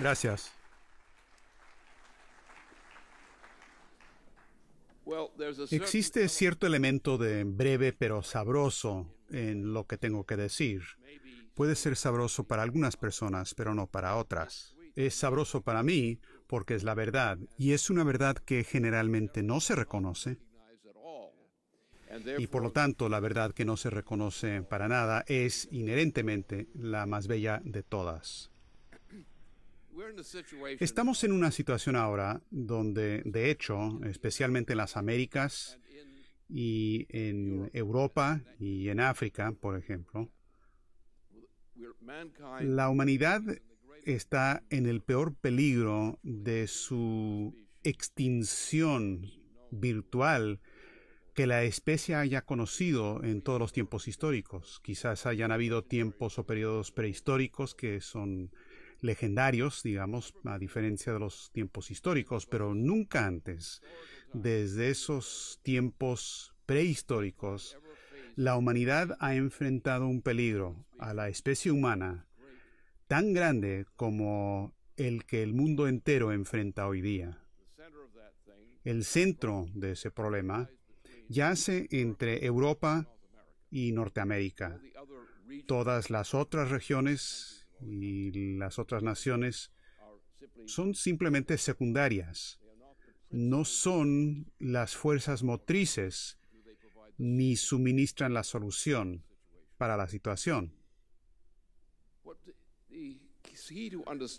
Gracias. Existe cierto elemento de breve pero sabroso en lo que tengo que decir. Puede ser sabroso para algunas personas, pero no para otras. Es sabroso para mí porque es la verdad, y es una verdad que generalmente no se reconoce. Y por lo tanto, la verdad que no se reconoce para nada es inherentemente la más bella de todas. Estamos en una situación ahora donde, de hecho, especialmente en las Américas y en Europa y en África, por ejemplo, la humanidad está en el peor peligro de su extinción virtual que la especie haya conocido en todos los tiempos históricos. Quizás hayan habido tiempos o periodos prehistóricos que son legendarios, digamos, a diferencia de los tiempos históricos, pero nunca antes, desde esos tiempos prehistóricos, la humanidad ha enfrentado un peligro a la especie humana tan grande como el que el mundo entero enfrenta hoy día. El centro de ese problema yace entre Europa y Norteamérica. Todas las otras regiones y las otras naciones son simplemente secundarias. No son las fuerzas motrices ni suministran la solución para la situación.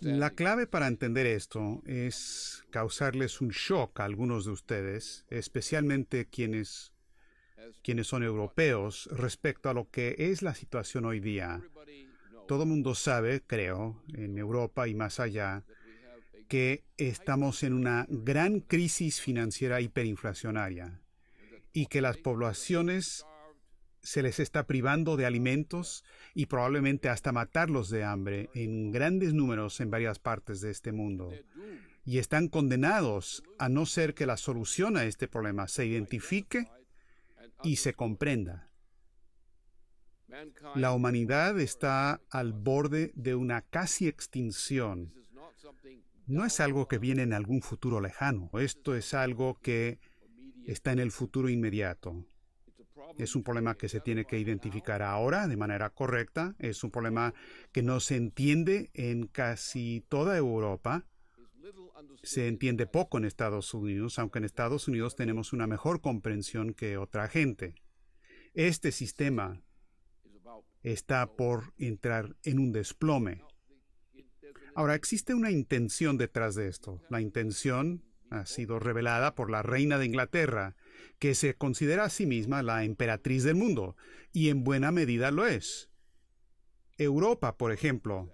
La clave para entender esto es causarles un shock a algunos de ustedes, especialmente quienes, son europeos, respecto a lo que es la situación hoy día. Todo el mundo sabe, creo, en Europa y más allá, que estamos en una gran crisis financiera hiperinflacionaria y que las poblaciones se les está privando de alimentos y probablemente hasta matarlos de hambre en grandes números en varias partes de este mundo. Y están condenados a no ser que la solución a este problema se identifique y se comprenda. La humanidad está al borde de una casi extinción. No es algo que viene en algún futuro lejano, esto es algo que está en el futuro inmediato. Es un problema que se tiene que identificar ahora de manera correcta, es un problema que no se entiende en casi toda Europa, se entiende poco en Estados Unidos, aunque en Estados Unidos tenemos una mejor comprensión que otra gente. Este sistema está por entrar en un desplome. Ahora, existe una intención detrás de esto. La intención ha sido revelada por la reina de Inglaterra, que se considera a sí misma la emperatriz del mundo, y en buena medida lo es. Europa, por ejemplo,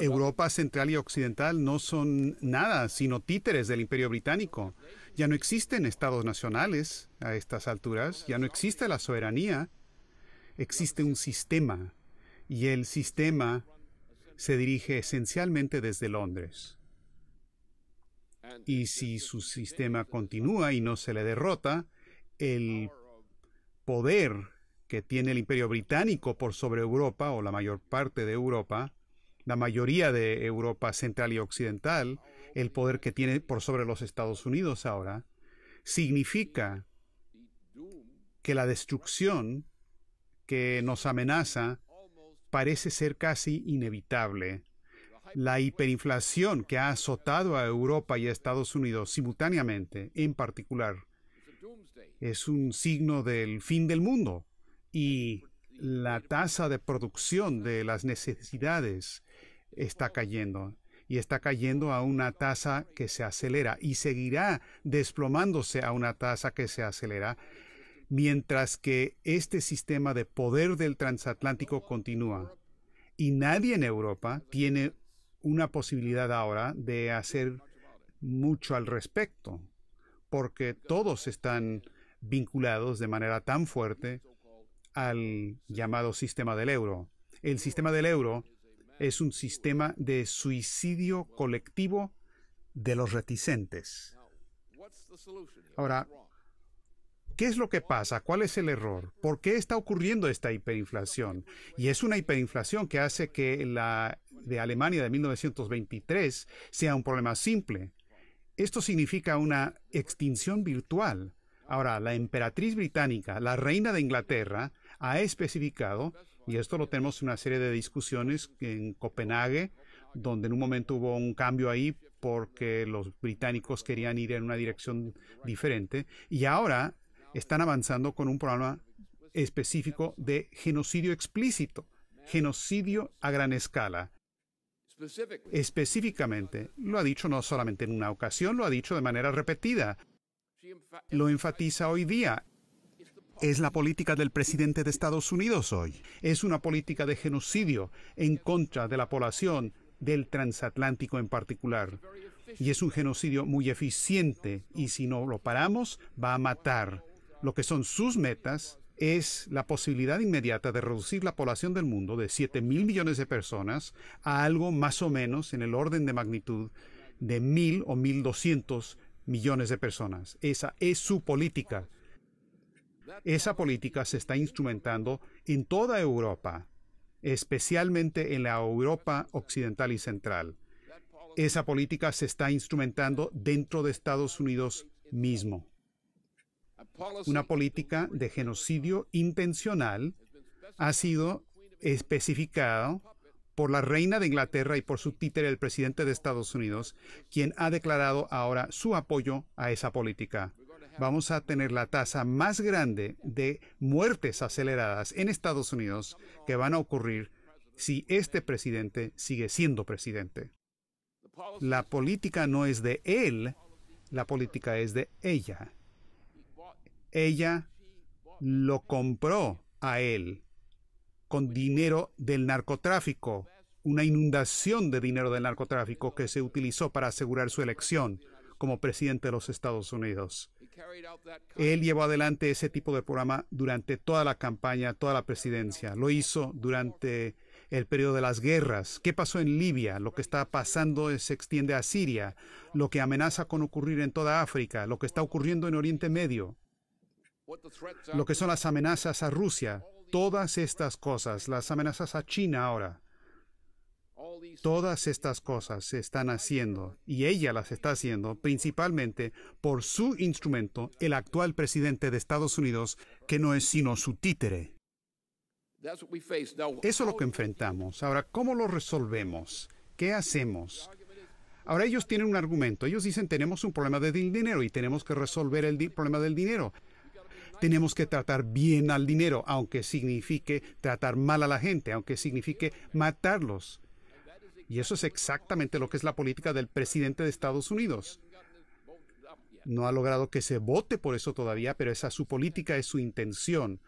Europa Central y Occidental no son nada sino títeres del Imperio Británico. Ya no existen estados nacionales a estas alturas, ya no existe la soberanía, existe un sistema y el sistema se dirige esencialmente desde Londres. Y si su sistema continúa y no se le derrota, el poder que tiene el imperio británico por sobre Europa o la mayor parte de Europa, la mayoría de Europa central y occidental, el poder que tiene por sobre los Estados Unidos ahora, significa que la destrucción que nos amenaza parece ser casi inevitable. La hiperinflación que ha azotado a Europa y a Estados Unidos simultáneamente, en particular, es un signo del fin del mundo y la tasa de producción de las necesidades está cayendo y está cayendo a una tasa que se acelera y seguirá desplomándose a una tasa que se acelera mientras que este sistema de poder del transatlántico continúa. Y nadie en Europa tiene una posibilidad ahora de hacer mucho al respecto, porque todos están vinculados de manera tan fuerte al llamado sistema del euro. El sistema del euro es un sistema de suicidio colectivo de los reticentes. Ahora, ¿qué es lo que pasa? ¿Cuál es el error? ¿Por qué está ocurriendo esta hiperinflación? Y es una hiperinflación que hace que la de Alemania de 1923 sea un problema simple. Esto significa una extinción virtual. Ahora, la emperatriz británica, la reina de Inglaterra, ha especificado, y esto lo tenemos en una serie de discusiones en Copenhague, donde en un momento hubo un cambio ahí porque los británicos querían ir en una dirección diferente, y ahora están avanzando con un programa específico de genocidio explícito, genocidio a gran escala. Específicamente, lo ha dicho no solamente en una ocasión, lo ha dicho de manera repetida. Lo enfatiza hoy día es la política del presidente de Estados Unidos hoy. Es una política de genocidio en contra de la población del transatlántico en particular. Y es un genocidio muy eficiente y si no lo paramos va a matar. Lo que son sus metas es la posibilidad inmediata de reducir la población del mundo de 7 mil millones de personas a algo más o menos en el orden de magnitud de mil o 1.200 millones de personas. Esa es su política esa política se está instrumentando en toda Europa, especialmente en la Europa occidental y central. Esa política se está instrumentando dentro de Estados Unidos mismo. Una política de genocidio intencional ha sido especificada por la reina de Inglaterra y por su títere, el presidente de Estados Unidos, quien ha declarado ahora su apoyo a esa política vamos a tener la tasa más grande de muertes aceleradas en Estados Unidos que van a ocurrir si este presidente sigue siendo presidente. La política no es de él, la política es de ella. Ella lo compró a él con dinero del narcotráfico, una inundación de dinero del narcotráfico que se utilizó para asegurar su elección como presidente de los Estados Unidos. Él llevó adelante ese tipo de programa durante toda la campaña, toda la presidencia. Lo hizo durante el periodo de las guerras. ¿Qué pasó en Libia? Lo que está pasando se extiende a Siria, lo que amenaza con ocurrir en toda África, lo que está ocurriendo en Oriente Medio, lo que son las amenazas a Rusia. Todas estas cosas, las amenazas a China ahora. Todas estas cosas se están haciendo, y ella las está haciendo, principalmente por su instrumento, el actual presidente de Estados Unidos, que no es sino su títere. Eso es lo que enfrentamos. Ahora, ¿cómo lo resolvemos? ¿Qué hacemos? Ahora ellos tienen un argumento. Ellos dicen, tenemos un problema de dinero y tenemos que resolver el problema del dinero. Tenemos que tratar bien al dinero, aunque signifique tratar mal a la gente, aunque signifique matarlos. Y eso es exactamente lo que es la política del presidente de Estados Unidos. No ha logrado que se vote por eso todavía, pero esa es su política es su intención.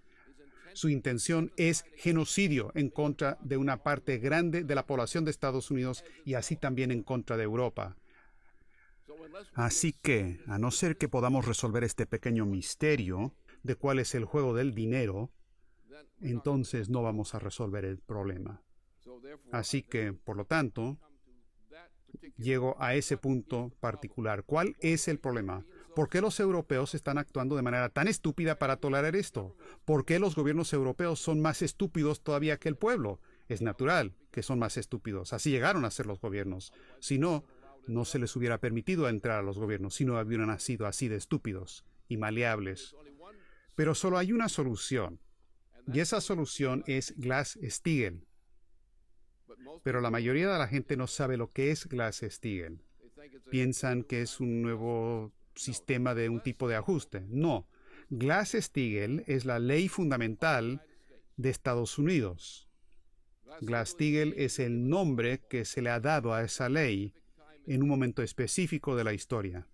Su intención es genocidio en contra de una parte grande de la población de Estados Unidos y así también en contra de Europa. Así que, a no ser que podamos resolver este pequeño misterio de cuál es el juego del dinero, entonces no vamos a resolver el problema. Así que, por lo tanto, llego a ese punto particular. ¿Cuál es el problema? ¿Por qué los europeos están actuando de manera tan estúpida para tolerar esto? ¿Por qué los gobiernos europeos son más estúpidos todavía que el pueblo? Es natural que son más estúpidos. Así llegaron a ser los gobiernos. Si no, no se les hubiera permitido entrar a los gobiernos si no hubieran sido así de estúpidos y maleables. Pero solo hay una solución. Y esa solución es Glass-Steagall. Pero la mayoría de la gente no sabe lo que es Glass-Steagall. Piensan que es un nuevo sistema de un tipo de ajuste. No. Glass-Steagall es la ley fundamental de Estados Unidos. Glass-Steagall es el nombre que se le ha dado a esa ley en un momento específico de la historia.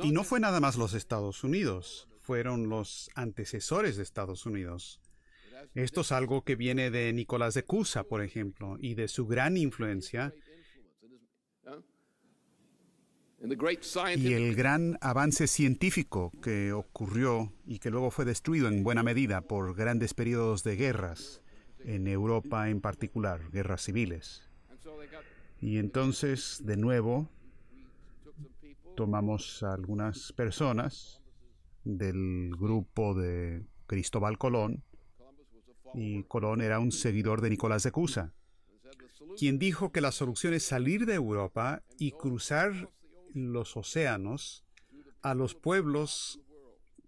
Y no fue nada más los Estados Unidos, fueron los antecesores de Estados Unidos. Esto es algo que viene de Nicolás de Cusa, por ejemplo, y de su gran influencia y el gran avance científico que ocurrió y que luego fue destruido en buena medida por grandes periodos de guerras, en Europa en particular, guerras civiles. Y entonces, de nuevo, tomamos a algunas personas del grupo de Cristóbal Colón y Colón era un seguidor de Nicolás de Cusa, quien dijo que la solución es salir de Europa y cruzar los océanos a los pueblos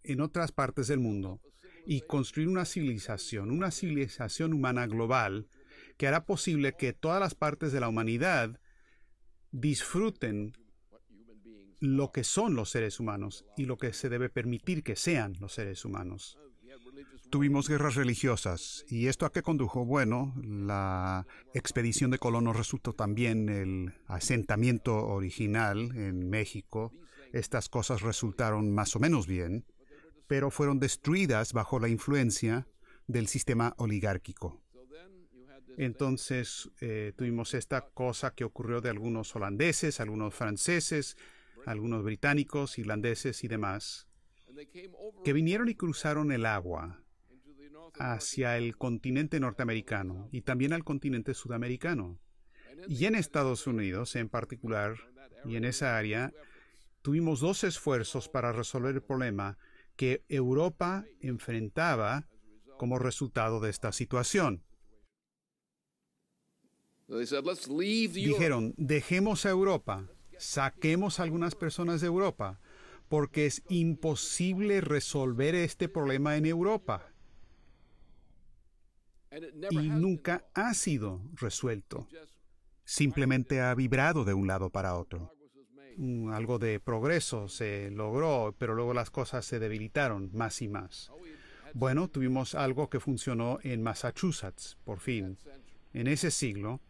en otras partes del mundo y construir una civilización, una civilización humana global que hará posible que todas las partes de la humanidad disfruten lo que son los seres humanos y lo que se debe permitir que sean los seres humanos. Tuvimos guerras religiosas y esto a qué condujo? Bueno, la expedición de colonos resultó también el asentamiento original en México. Estas cosas resultaron más o menos bien, pero fueron destruidas bajo la influencia del sistema oligárquico. Entonces eh, tuvimos esta cosa que ocurrió de algunos holandeses, algunos franceses, algunos británicos, irlandeses y demás que vinieron y cruzaron el agua hacia el continente norteamericano y también al continente sudamericano. Y en Estados Unidos en particular, y en esa área, tuvimos dos esfuerzos para resolver el problema que Europa enfrentaba como resultado de esta situación. Dijeron, dejemos a Europa, saquemos a algunas personas de Europa, porque es imposible resolver este problema en Europa. Y nunca ha sido resuelto. Simplemente ha vibrado de un lado para otro. Mm, algo de progreso se logró, pero luego las cosas se debilitaron más y más. Oh, bueno, tuvimos algo que funcionó en Massachusetts, por fin. En ese siglo,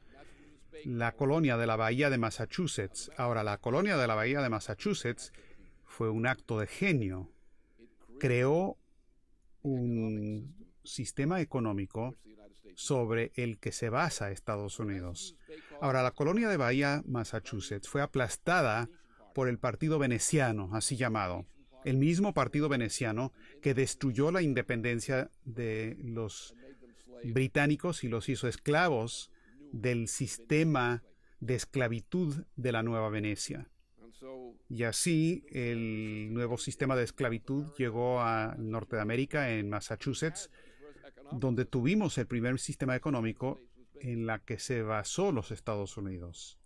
la colonia de la bahía de Massachusetts. Ahora, la colonia de la bahía de Massachusetts fue un acto de genio. Creó un sistema económico sobre el que se basa Estados Unidos. Ahora, la colonia de Bahía, Massachusetts, fue aplastada por el Partido Veneciano, así llamado, el mismo Partido Veneciano que destruyó la independencia de los británicos y los hizo esclavos del sistema de esclavitud de la Nueva Venecia. Y así el nuevo sistema de esclavitud llegó a América, en Massachusetts, donde tuvimos el primer sistema económico en la que se basó los Estados Unidos.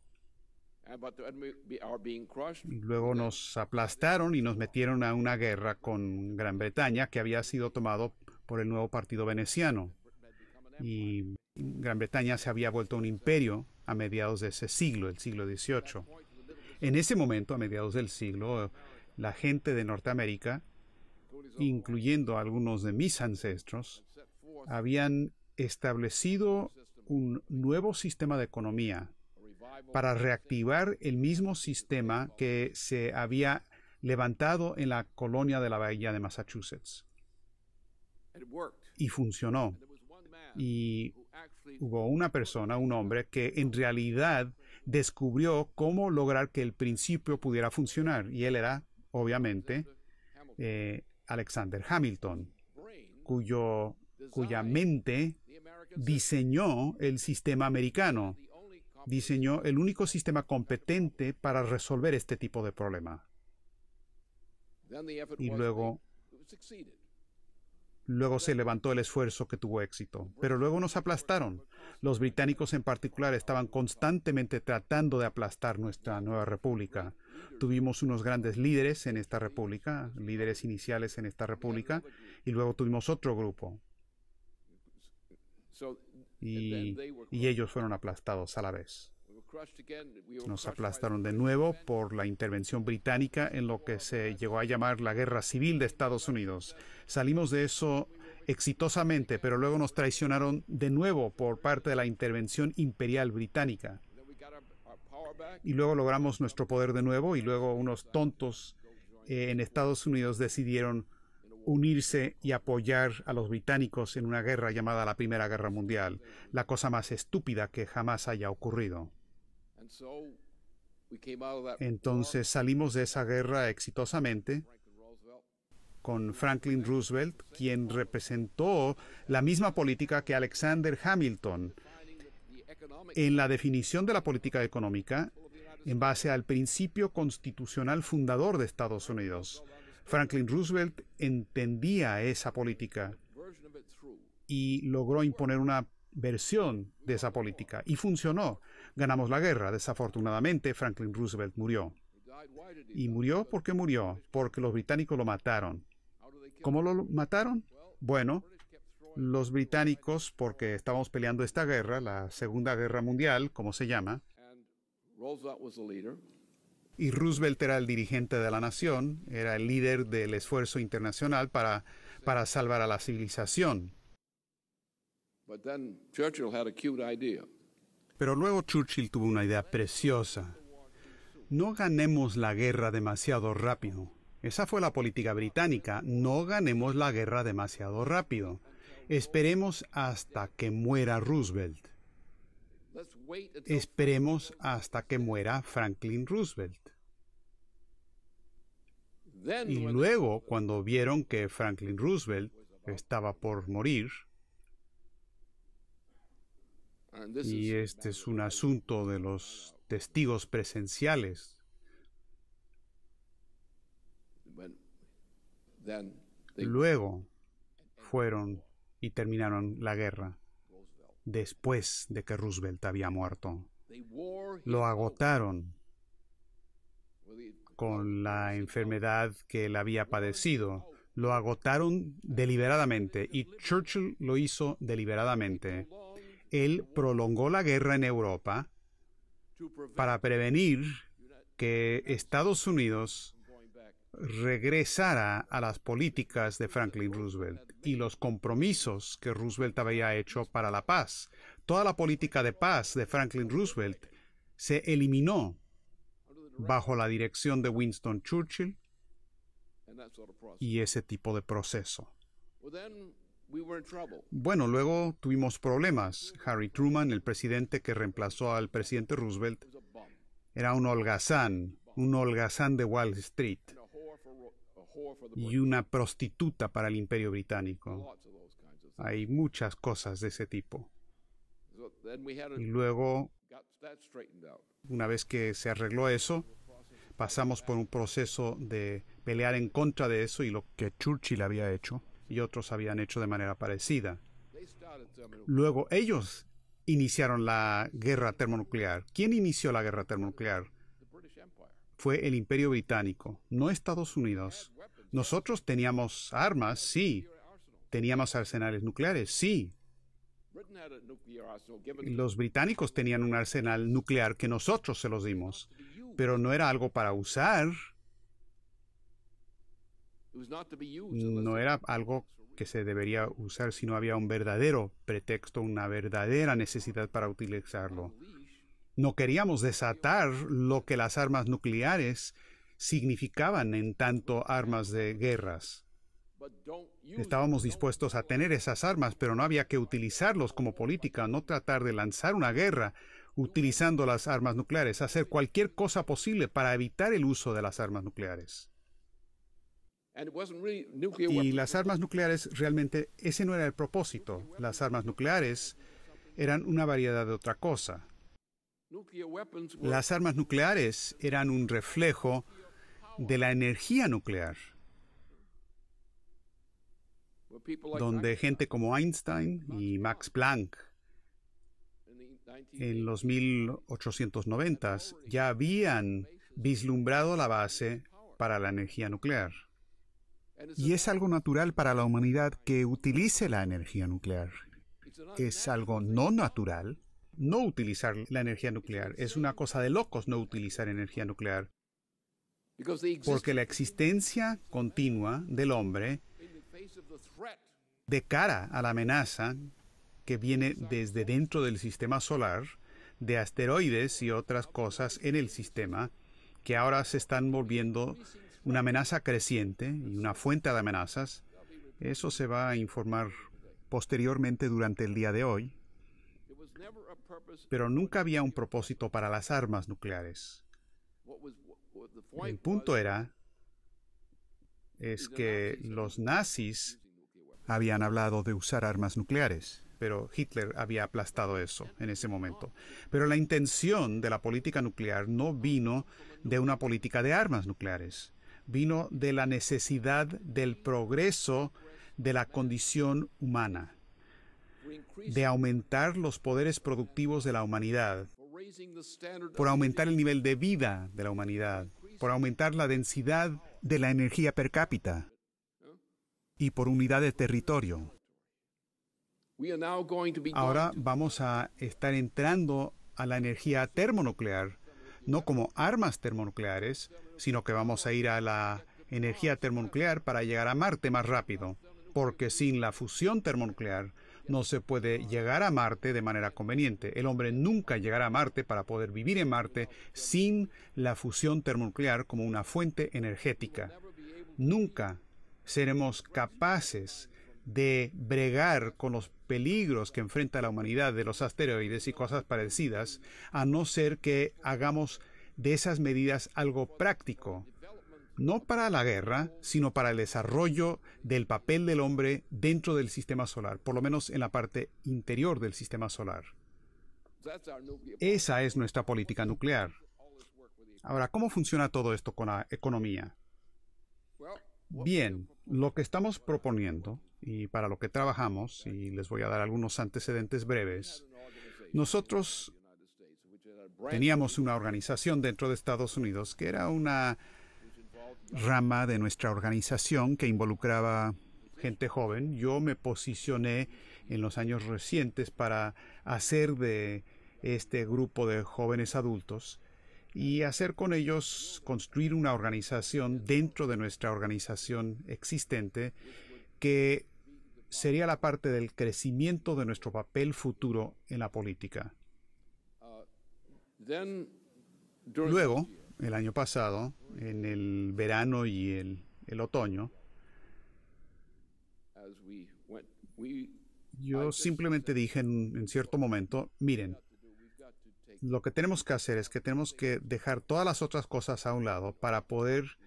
Luego nos aplastaron y nos metieron a una guerra con Gran Bretaña que había sido tomado por el nuevo partido veneciano. Y Gran Bretaña se había vuelto un imperio a mediados de ese siglo, el siglo XVIII. En ese momento, a mediados del siglo, la gente de Norteamérica, incluyendo algunos de mis ancestros, habían establecido un nuevo sistema de economía para reactivar el mismo sistema que se había levantado en la colonia de la bahía de Massachusetts. Y funcionó. Y hubo una persona, un hombre, que en realidad descubrió cómo lograr que el principio pudiera funcionar. Y él era, obviamente, eh, Alexander Hamilton, cuyo, cuya mente diseñó el sistema americano, diseñó el único sistema competente para resolver este tipo de problema. Y luego, luego se levantó el esfuerzo que tuvo éxito, pero luego nos aplastaron los británicos en particular estaban constantemente tratando de aplastar nuestra nueva república. Tuvimos unos grandes líderes en esta república, líderes iniciales en esta república, y luego tuvimos otro grupo. Y, ellos fueron aplastados a la vez. Nos aplastaron de nuevo por la intervención británica en lo que se llegó a llamar la guerra civil de Estados Unidos. Salimos de eso exitosamente, pero luego nos traicionaron de nuevo por parte de la intervención imperial británica. Y luego logramos nuestro poder de nuevo y luego unos tontos eh, en Estados Unidos decidieron unirse y apoyar a los británicos en una guerra llamada la Primera Guerra Mundial, la cosa más estúpida que jamás haya ocurrido. Entonces salimos de esa guerra exitosamente con Franklin Roosevelt, quien representó la misma política que Alexander Hamilton en la definición de la política económica en base al principio constitucional fundador de Estados Unidos. Franklin Roosevelt entendía esa política y logró imponer una versión de esa política y funcionó. Ganamos la guerra. Desafortunadamente, Franklin Roosevelt murió. Y murió porque murió, porque los británicos lo mataron. ¿Cómo lo mataron? Bueno, los británicos, porque estábamos peleando esta guerra, la Segunda Guerra Mundial, como se llama, y Roosevelt era el dirigente de la nación, era el líder del esfuerzo internacional para, para salvar a la civilización. Pero luego Churchill tuvo una idea preciosa. No ganemos la guerra demasiado rápido. Esa fue la política británica. No ganemos la guerra demasiado rápido. Esperemos hasta que muera Roosevelt. Esperemos hasta que muera Franklin Roosevelt. Y luego, cuando vieron que Franklin Roosevelt estaba por morir, y este es un asunto de los testigos presenciales Luego fueron y terminaron la guerra después de que Roosevelt había muerto. Lo agotaron con la enfermedad que él había padecido. Lo agotaron deliberadamente y Churchill lo hizo deliberadamente. Él prolongó la guerra en Europa para prevenir que Estados Unidos regresara a las políticas de Franklin Roosevelt y los compromisos que Roosevelt había hecho para la paz. Toda la política de paz de Franklin Roosevelt se eliminó bajo la dirección de Winston Churchill y ese tipo de proceso. Bueno, luego tuvimos problemas. Harry Truman, el presidente que reemplazó al presidente Roosevelt, era un holgazán, un holgazán de Wall Street y una prostituta para el imperio británico. Hay muchas cosas de ese tipo. Y luego, una vez que se arregló eso, pasamos por un proceso de pelear en contra de eso y lo que Churchill había hecho y otros habían hecho de manera parecida. Luego ellos iniciaron la guerra termonuclear. ¿Quién inició la guerra termonuclear? Fue el imperio británico, no Estados Unidos. Nosotros teníamos armas, sí. Teníamos arsenales nucleares, sí. Los británicos tenían un arsenal nuclear que nosotros se los dimos, pero no era algo para usar. No era algo que se debería usar si no había un verdadero pretexto, una verdadera necesidad para utilizarlo. No queríamos desatar lo que las armas nucleares significaban en tanto armas de guerras. Estábamos dispuestos a tener esas armas, pero no había que utilizarlos como política, no tratar de lanzar una guerra utilizando las armas nucleares, hacer cualquier cosa posible para evitar el uso de las armas nucleares. Y las armas nucleares realmente, ese no era el propósito. Las armas nucleares eran una variedad de otra cosa. Las armas nucleares eran un reflejo de la energía nuclear, donde gente como Einstein y Max Planck en los 1890s ya habían vislumbrado la base para la energía nuclear. Y es algo natural para la humanidad que utilice la energía nuclear. Es algo no natural no utilizar la energía nuclear. Es una cosa de locos no utilizar energía nuclear. Porque la existencia continua del hombre de cara a la amenaza que viene desde dentro del sistema solar, de asteroides y otras cosas en el sistema, que ahora se están volviendo una amenaza creciente y una fuente de amenazas. Eso se va a informar posteriormente durante el día de hoy. Pero nunca había un propósito para las armas nucleares. El punto era es que los nazis habían hablado de usar armas nucleares, pero Hitler había aplastado eso en ese momento. Pero la intención de la política nuclear no vino de una política de armas nucleares, vino de la necesidad del progreso de la condición humana, de aumentar los poderes productivos de la humanidad por aumentar el nivel de vida de la humanidad, por aumentar la densidad de la energía per cápita y por unidad de territorio. Ahora vamos a estar entrando a la energía termonuclear, no como armas termonucleares, sino que vamos a ir a la energía termonuclear para llegar a Marte más rápido, porque sin la fusión termonuclear no se puede llegar a Marte de manera conveniente. El hombre nunca llegará a Marte para poder vivir en Marte sin la fusión termonuclear como una fuente energética. Nunca seremos capaces de bregar con los peligros que enfrenta la humanidad de los asteroides y cosas parecidas, a no ser que hagamos de esas medidas algo práctico no para la guerra, sino para el desarrollo del papel del hombre dentro del sistema solar, por lo menos en la parte interior del sistema solar. Esa es nuestra política nuclear. Ahora, ¿cómo funciona todo esto con la economía? Bien, lo que estamos proponiendo y para lo que trabajamos, y les voy a dar algunos antecedentes breves, nosotros teníamos una organización dentro de Estados Unidos que era una rama de nuestra organización que involucraba gente joven. Yo me posicioné en los años recientes para hacer de este grupo de jóvenes adultos y hacer con ellos construir una organización dentro de nuestra organización existente que sería la parte del crecimiento de nuestro papel futuro en la política. Uh, Luego, el año pasado, en el verano y el, otoño, yo simplemente dije en, en, cierto momento, miren, lo que tenemos que hacer es que tenemos que dejar todas las otras cosas a un lado para poder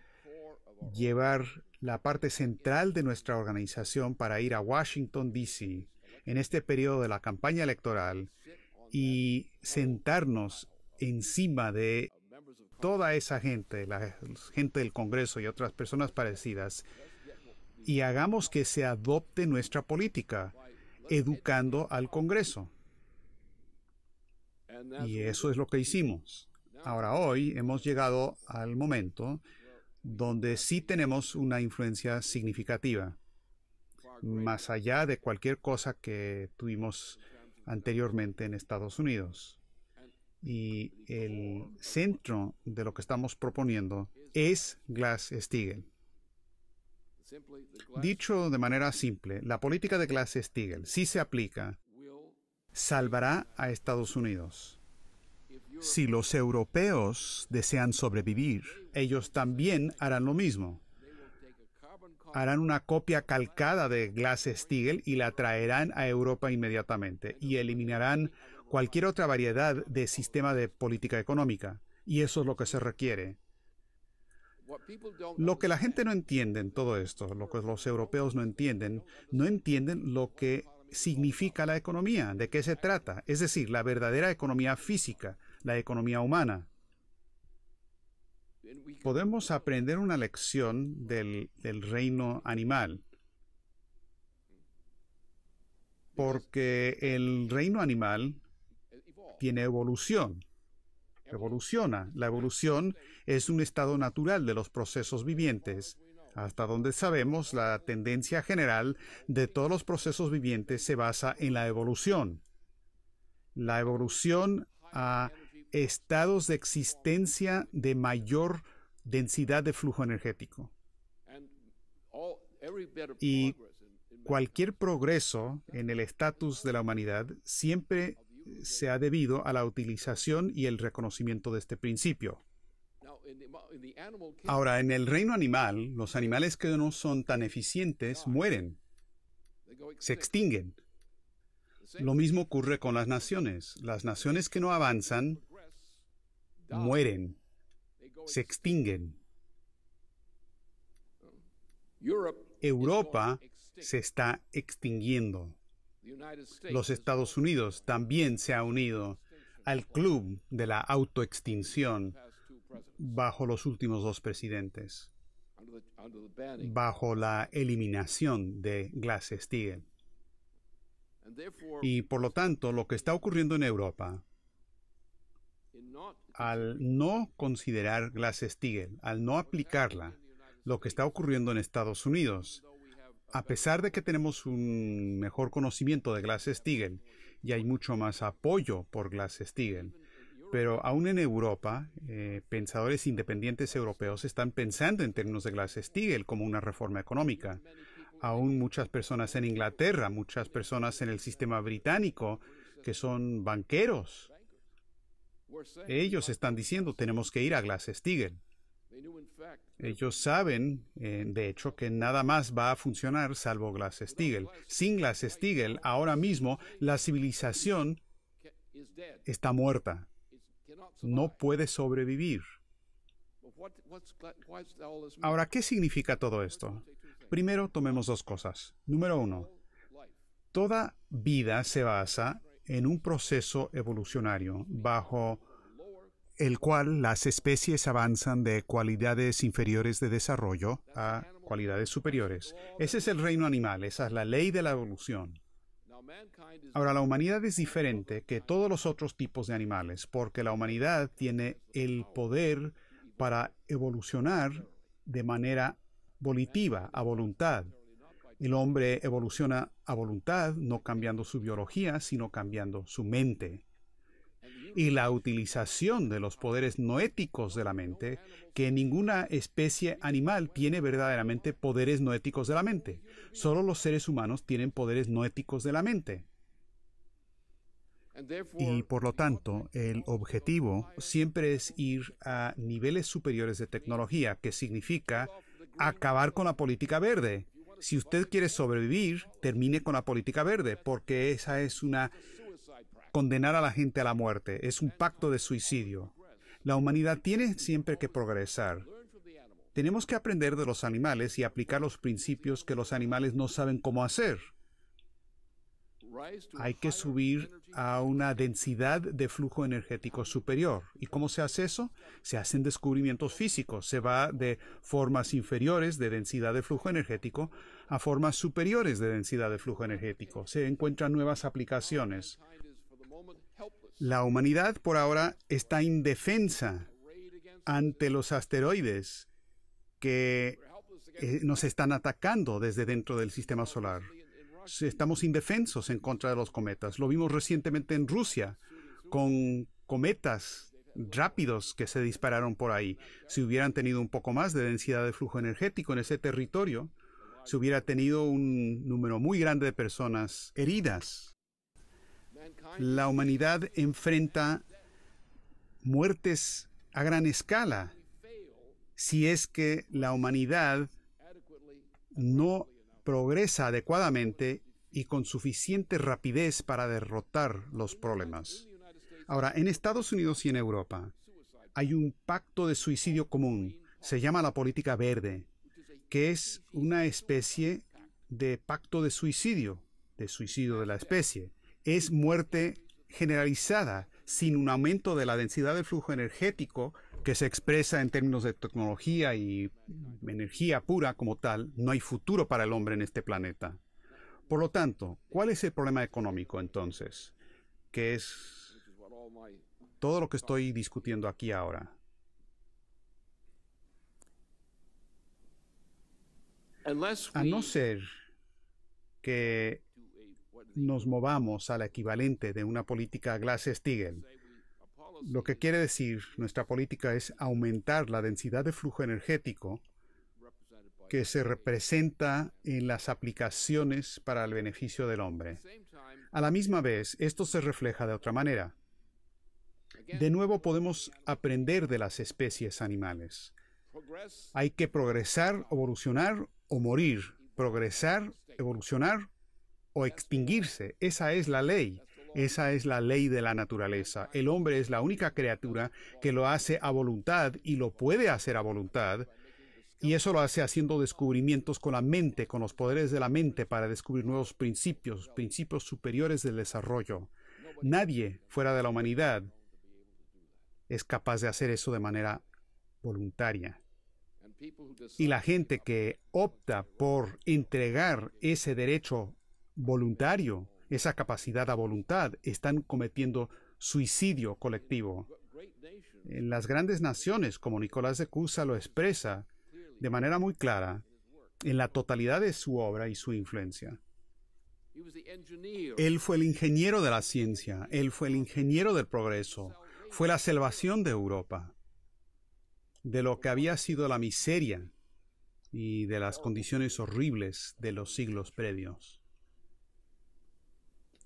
llevar la parte central de nuestra organización para ir a Washington, D.C. en este periodo de la campaña electoral y sentarnos encima de toda esa gente, la gente del Congreso y otras personas parecidas, y hagamos que se adopte nuestra política, educando al Congreso. Y eso es lo que hicimos. Ahora, hoy hemos llegado al momento donde sí tenemos una influencia significativa, más allá de cualquier cosa que tuvimos anteriormente en Estados Unidos. Y el centro de lo que estamos proponiendo es Glass-Steagall. Dicho de manera simple, la política de Glass-Steagall, si se aplica, salvará a Estados Unidos. Si los europeos desean sobrevivir, ellos también harán lo mismo. Harán una copia calcada de Glass-Steagall y la traerán a Europa inmediatamente y eliminarán cualquier otra variedad de sistema de política económica, y eso es lo que se requiere. Lo que la gente no entiende en todo esto, lo que los europeos no entienden, no entienden lo que significa la economía, de qué se trata, es decir, la verdadera economía física, la economía humana. Podemos aprender una lección del, del reino animal, porque el reino animal tiene evolución. Evoluciona. La evolución es un estado natural de los procesos vivientes. Hasta donde sabemos, la tendencia general de todos los procesos vivientes se basa en la evolución. La evolución a estados de existencia de mayor densidad de flujo energético. Y cualquier progreso en el estatus de la humanidad siempre se ha debido a la utilización y el reconocimiento de este principio. Ahora, en el reino animal, los animales que no son tan eficientes mueren, se extinguen. Lo mismo ocurre con las naciones. Las naciones que no avanzan mueren, se extinguen. Europa se está extinguiendo. Los Estados Unidos también se ha unido al club de la autoextinción bajo los últimos dos presidentes, bajo la eliminación de Glass-Steagall. Y por lo tanto, lo que está ocurriendo en Europa al no considerar Glass-Steagall, al no aplicarla, lo que está ocurriendo en Estados Unidos a pesar de que tenemos un mejor conocimiento de Glass-Steagall y hay mucho más apoyo por Glass-Steagall, pero aún en Europa, eh, pensadores independientes europeos están pensando en términos de Glass-Steagall como una reforma económica. Aún muchas personas en Inglaterra, muchas personas en el sistema británico que son banqueros, ellos están diciendo tenemos que ir a Glass-Steagall. Ellos saben, eh, de hecho, que nada más va a funcionar salvo Glass-Steagall. Sin Glass-Steagall, ahora mismo la civilización está muerta. No puede sobrevivir. Ahora, ¿qué significa todo esto? Primero, tomemos dos cosas. Número uno, toda vida se basa en un proceso evolucionario bajo el cual las especies avanzan de cualidades inferiores de desarrollo a cualidades superiores. Ese es el reino animal, esa es la ley de la evolución. Ahora, la humanidad es diferente que todos los otros tipos de animales, porque la humanidad tiene el poder para evolucionar de manera volitiva, a voluntad. El hombre evoluciona a voluntad, no cambiando su biología, sino cambiando su mente y la utilización de los poderes no éticos de la mente, que ninguna especie animal tiene verdaderamente poderes no éticos de la mente. Solo los seres humanos tienen poderes no éticos de la mente. Y por lo tanto, el objetivo siempre es ir a niveles superiores de tecnología, que significa acabar con la política verde. Si usted quiere sobrevivir, termine con la política verde, porque esa es una condenar a la gente a la muerte. Es un pacto de suicidio. La humanidad tiene siempre que progresar. Tenemos que aprender de los animales y aplicar los principios que los animales no saben cómo hacer. Hay que subir a una densidad de flujo energético superior. ¿Y cómo se hace eso? Se hacen descubrimientos físicos. Se va de formas inferiores de densidad de flujo energético a formas superiores de densidad de flujo energético. Se encuentran nuevas aplicaciones. La humanidad por ahora está indefensa ante los asteroides que eh, nos están atacando desde dentro del sistema solar. Estamos indefensos en contra de los cometas. Lo vimos recientemente en Rusia con cometas rápidos que se dispararon por ahí. Si hubieran tenido un poco más de densidad de flujo energético en ese territorio, se hubiera tenido un número muy grande de personas heridas la humanidad enfrenta muertes a gran escala si es que la humanidad no progresa adecuadamente y con suficiente rapidez para derrotar los problemas. Ahora, en Estados Unidos y en Europa hay un pacto de suicidio común, se llama la política verde, que es una especie de pacto de suicidio, de suicidio de la especie es muerte generalizada, sin un aumento de la densidad del flujo energético que se expresa en términos de tecnología y energía pura como tal, no hay futuro para el hombre en este planeta. Por lo tanto, ¿cuál es el problema económico entonces? Que es todo lo que estoy discutiendo aquí ahora. A no ser que nos movamos al equivalente de una política Glass-Steagall. Lo que quiere decir, nuestra política es aumentar la densidad de flujo energético que se representa en las aplicaciones para el beneficio del hombre. A la misma vez, esto se refleja de otra manera. De nuevo podemos aprender de las especies animales. Hay que progresar, evolucionar o morir. Progresar, evolucionar o extinguirse. Esa es la ley. Esa es la ley de la naturaleza. El hombre es la única criatura que lo hace a voluntad y lo puede hacer a voluntad. Y eso lo hace haciendo descubrimientos con la mente, con los poderes de la mente para descubrir nuevos principios, principios superiores del desarrollo. Nadie fuera de la humanidad es capaz de hacer eso de manera voluntaria. Y la gente que opta por entregar ese derecho voluntario, esa capacidad a voluntad, están cometiendo suicidio colectivo. En las grandes naciones, como Nicolás de Cusa lo expresa de manera muy clara, en la totalidad de su obra y su influencia. Él fue el ingeniero de la ciencia, él fue el ingeniero del progreso, fue la salvación de Europa, de lo que había sido la miseria y de las condiciones horribles de los siglos previos.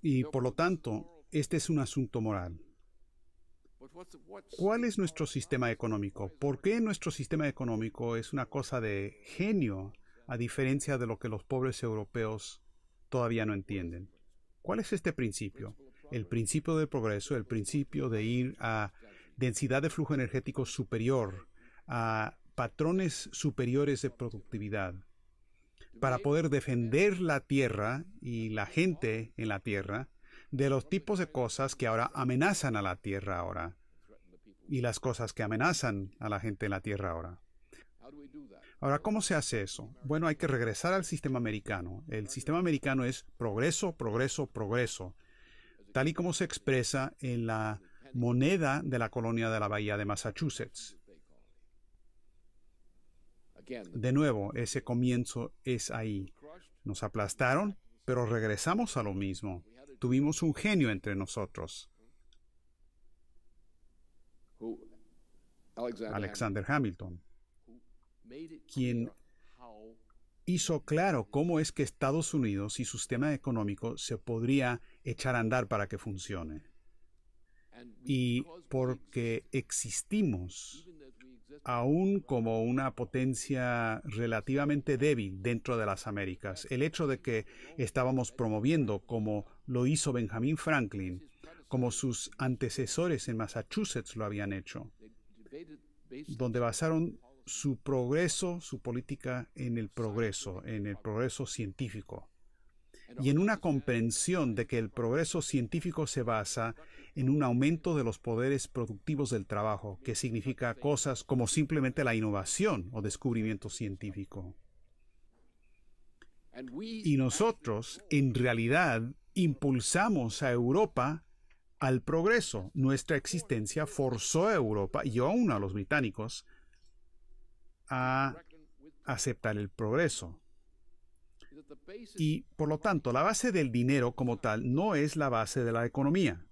Y por lo tanto, este es un asunto moral. ¿Cuál es nuestro sistema económico? ¿Por qué nuestro sistema económico es una cosa de genio a diferencia de lo que los pobres europeos todavía no entienden? ¿Cuál es este principio? El principio del progreso, el principio de ir a densidad de flujo energético superior, a patrones superiores de productividad, para poder defender la tierra y la gente en la tierra de los tipos de cosas que ahora amenazan a la tierra ahora y las cosas que amenazan a la gente en la tierra ahora. Ahora, ¿cómo se hace eso? Bueno, hay que regresar al sistema americano. El sistema americano es progreso, progreso, progreso, tal y como se expresa en la moneda de la colonia de la Bahía de Massachusetts. De nuevo, ese comienzo es ahí. Nos aplastaron, pero regresamos a lo mismo. Tuvimos un genio entre nosotros. Alexander Hamilton, quien hizo claro cómo es que Estados Unidos y su sistema económico se podría echar a andar para que funcione. Y porque existimos, aún como una potencia relativamente débil dentro de las Américas. El hecho de que estábamos promoviendo, como lo hizo Benjamin Franklin, como sus antecesores en Massachusetts lo habían hecho, donde basaron su progreso, su política en el progreso, en el progreso científico y en una comprensión de que el progreso científico se basa en un aumento de los poderes productivos del trabajo, que significa cosas como simplemente la innovación o descubrimiento científico. Y nosotros, en realidad, impulsamos a Europa al progreso. Nuestra existencia forzó a Europa, y aún a los británicos, a aceptar el progreso. Y por lo tanto, la base del dinero como tal no es la base de la economía.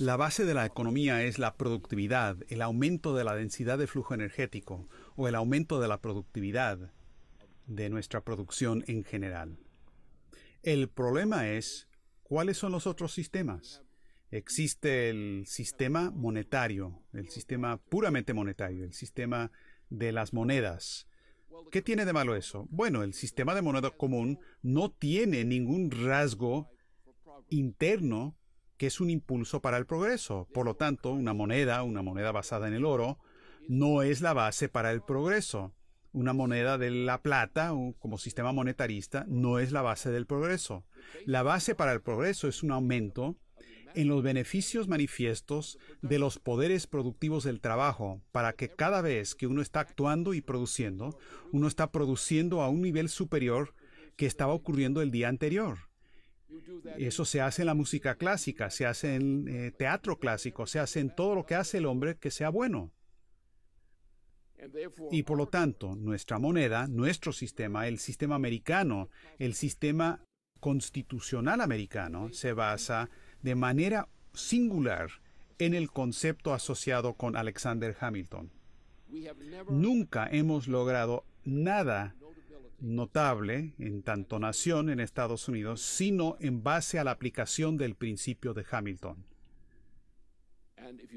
La base de la economía es la productividad, el aumento de la densidad de flujo energético o el aumento de la productividad de nuestra producción en general. El problema es cuáles son los otros sistemas. Existe el sistema monetario, el sistema puramente monetario, el sistema de las monedas, ¿Qué tiene de malo eso? Bueno, el sistema de moneda común no tiene ningún rasgo interno que es un impulso para el progreso. Por lo tanto, una moneda, una moneda basada en el oro, no es la base para el progreso. Una moneda de la plata, como sistema monetarista, no es la base del progreso. La base para el progreso es un aumento en los beneficios manifiestos de los poderes productivos del trabajo, para que cada vez que uno está actuando y produciendo, uno está produciendo a un nivel superior que estaba ocurriendo el día anterior. Eso se hace en la música clásica, se hace en el eh, teatro clásico, se hace en todo lo que hace el hombre que sea bueno. Y por lo tanto, nuestra moneda, nuestro sistema, el sistema americano, el sistema constitucional americano, se basa en de manera singular en el concepto asociado con Alexander Hamilton. Nunca hemos logrado nada notable en tanto nación en Estados Unidos, sino en base a la aplicación del principio de Hamilton.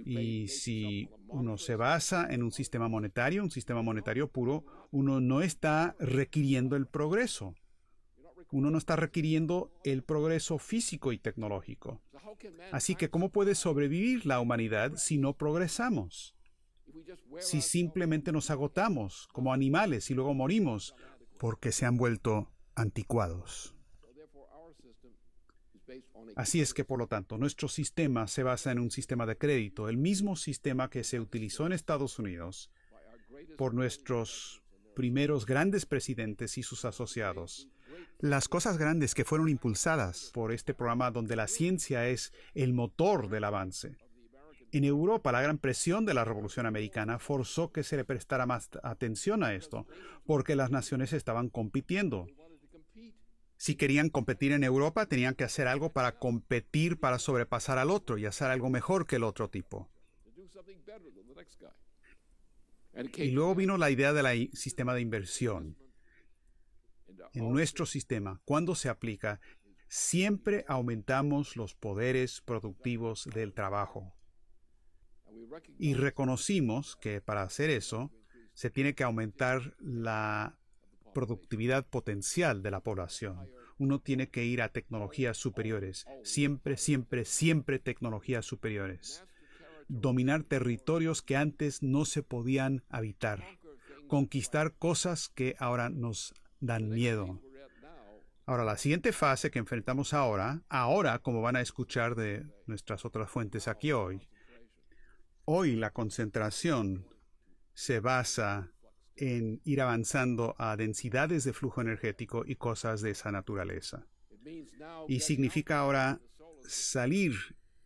Y si uno se basa en un sistema monetario, un sistema monetario puro, uno no está requiriendo el progreso uno no está requiriendo el progreso físico y tecnológico. Así que, ¿cómo puede sobrevivir la humanidad si no progresamos? Si simplemente nos agotamos como animales y luego morimos porque se han vuelto anticuados. Así es que, por lo tanto, nuestro sistema se basa en un sistema de crédito, el mismo sistema que se utilizó en Estados Unidos por nuestros primeros grandes presidentes y sus asociados, las cosas grandes que fueron impulsadas por este programa donde la ciencia es el motor del avance. En Europa, la gran presión de la Revolución Americana forzó que se le prestara más atención a esto, porque las naciones estaban compitiendo. Si querían competir en Europa, tenían que hacer algo para competir, para sobrepasar al otro y hacer algo mejor que el otro tipo. Y luego vino la idea del sistema de inversión en nuestro sistema, cuando se aplica, siempre aumentamos los poderes productivos del trabajo. Y reconocimos que para hacer eso se tiene que aumentar la productividad potencial de la población. Uno tiene que ir a tecnologías superiores, siempre, siempre, siempre tecnologías superiores. Dominar territorios que antes no se podían habitar. Conquistar cosas que ahora nos dan miedo. Ahora, la siguiente fase que enfrentamos ahora, ahora como van a escuchar de nuestras otras fuentes aquí hoy, hoy la concentración se basa en ir avanzando a densidades de flujo energético y cosas de esa naturaleza. Y significa ahora salir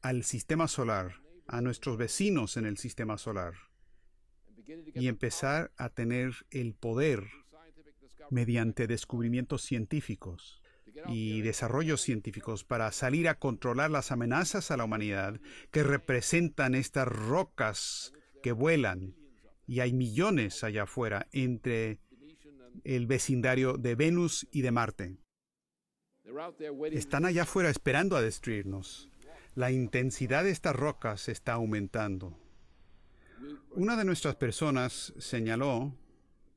al sistema solar, a nuestros vecinos en el sistema solar, y empezar a tener el poder mediante descubrimientos científicos y desarrollos científicos para salir a controlar las amenazas a la humanidad que representan estas rocas que vuelan. Y hay millones allá afuera entre el vecindario de Venus y de Marte. Están allá afuera esperando a destruirnos. La intensidad de estas rocas está aumentando. Una de nuestras personas señaló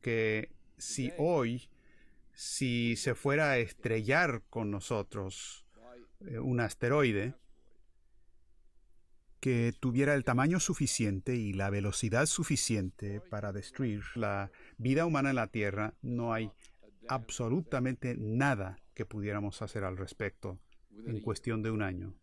que si hoy, si se fuera a estrellar con nosotros eh, un asteroide que tuviera el tamaño suficiente y la velocidad suficiente para destruir la vida humana en la Tierra, no hay absolutamente nada que pudiéramos hacer al respecto en cuestión de un año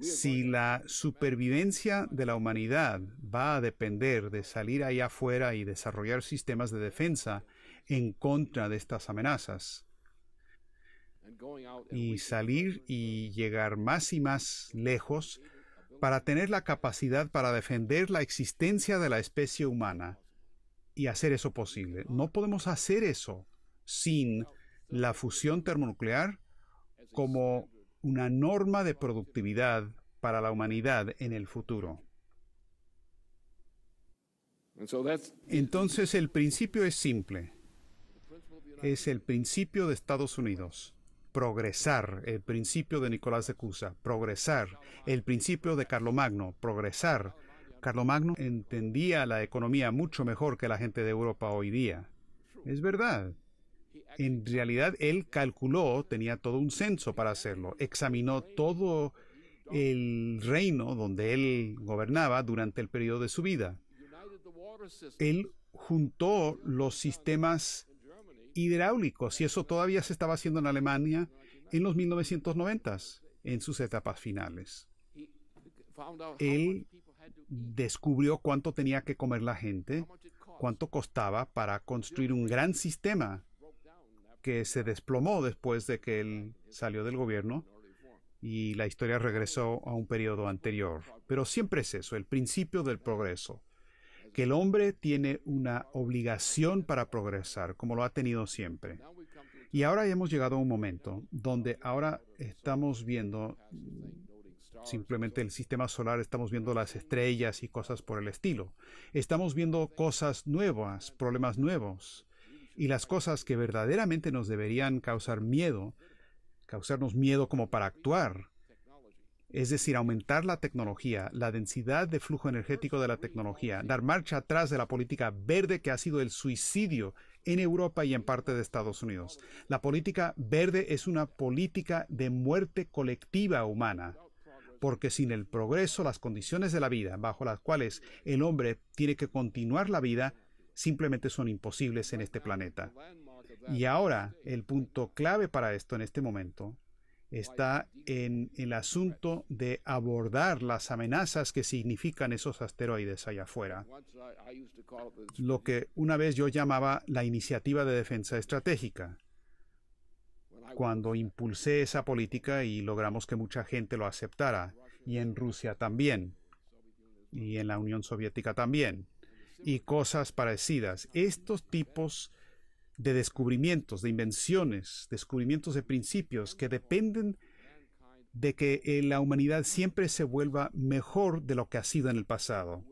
si la supervivencia de la humanidad va a depender de salir allá afuera y desarrollar sistemas de defensa en contra de estas amenazas, y salir y llegar más y más lejos para tener la capacidad para defender la existencia de la especie humana y hacer eso posible. No podemos hacer eso sin la fusión termonuclear como una norma de productividad para la humanidad en el futuro. Entonces el principio es simple. Es el principio de Estados Unidos. Progresar, el principio de Nicolás de Cusa, progresar, el principio de Carlomagno, progresar. Carlomagno entendía la economía mucho mejor que la gente de Europa hoy día. Es verdad, en realidad, él calculó, tenía todo un censo para hacerlo, examinó todo el reino donde él gobernaba durante el periodo de su vida. Él juntó los sistemas hidráulicos y eso todavía se estaba haciendo en Alemania en los 1990s, en sus etapas finales. Él descubrió cuánto tenía que comer la gente, cuánto costaba para construir un gran sistema que se desplomó después de que él salió del gobierno y la historia regresó a un periodo anterior. Pero siempre es eso, el principio del progreso, que el hombre tiene una obligación para progresar, como lo ha tenido siempre. Y ahora hemos llegado a un momento donde ahora estamos viendo simplemente el sistema solar, estamos viendo las estrellas y cosas por el estilo. Estamos viendo cosas nuevas, problemas nuevos y las cosas que verdaderamente nos deberían causar miedo, causarnos miedo como para actuar, es decir, aumentar la tecnología, la densidad de flujo energético de la tecnología, dar marcha atrás de la política verde que ha sido el suicidio en Europa y en parte de Estados Unidos. La política verde es una política de muerte colectiva humana, porque sin el progreso las condiciones de la vida bajo las cuales el hombre tiene que continuar la vida simplemente son imposibles en este planeta. Y ahora el punto clave para esto en este momento está en el asunto de abordar las amenazas que significan esos asteroides allá afuera. Lo que una vez yo llamaba la iniciativa de defensa estratégica. Cuando impulsé esa política y logramos que mucha gente lo aceptara, y en Rusia también, y en la Unión Soviética también y cosas parecidas. Estos tipos de descubrimientos, de invenciones, descubrimientos de principios que dependen de que eh, la humanidad siempre se vuelva mejor de lo que ha sido en el pasado.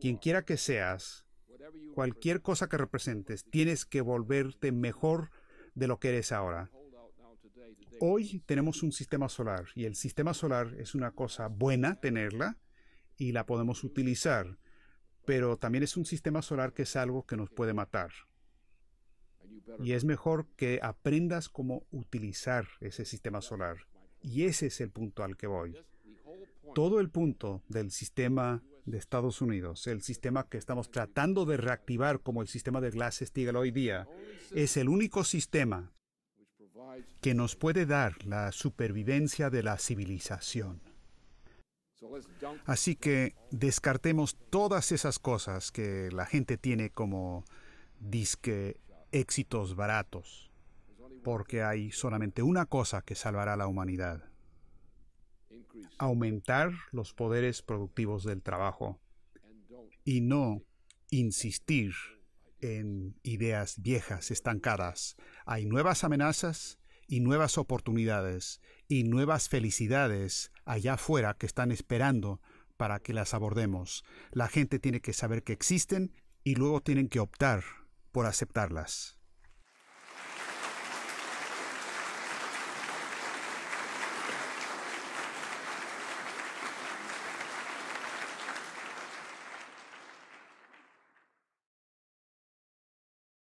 Quien quiera que seas, cualquier cosa que representes, tienes que volverte mejor de lo que eres ahora. Hoy tenemos un sistema solar y el sistema solar es una cosa buena tenerla y la podemos utilizar pero también es un sistema solar que es algo que nos puede matar. Y es mejor que aprendas cómo utilizar ese sistema solar. Y ese es el punto al que voy. Todo el punto del sistema de Estados Unidos, el sistema que estamos tratando de reactivar como el sistema de Glass-Steagall hoy día, es el único sistema que nos puede dar la supervivencia de la civilización. Así que descartemos todas esas cosas que la gente tiene como disque éxitos baratos, porque hay solamente una cosa que salvará a la humanidad. Aumentar los poderes productivos del trabajo y no insistir en ideas viejas, estancadas. Hay nuevas amenazas y nuevas oportunidades y nuevas felicidades allá afuera que están esperando para que las abordemos. La gente tiene que saber que existen y luego tienen que optar por aceptarlas.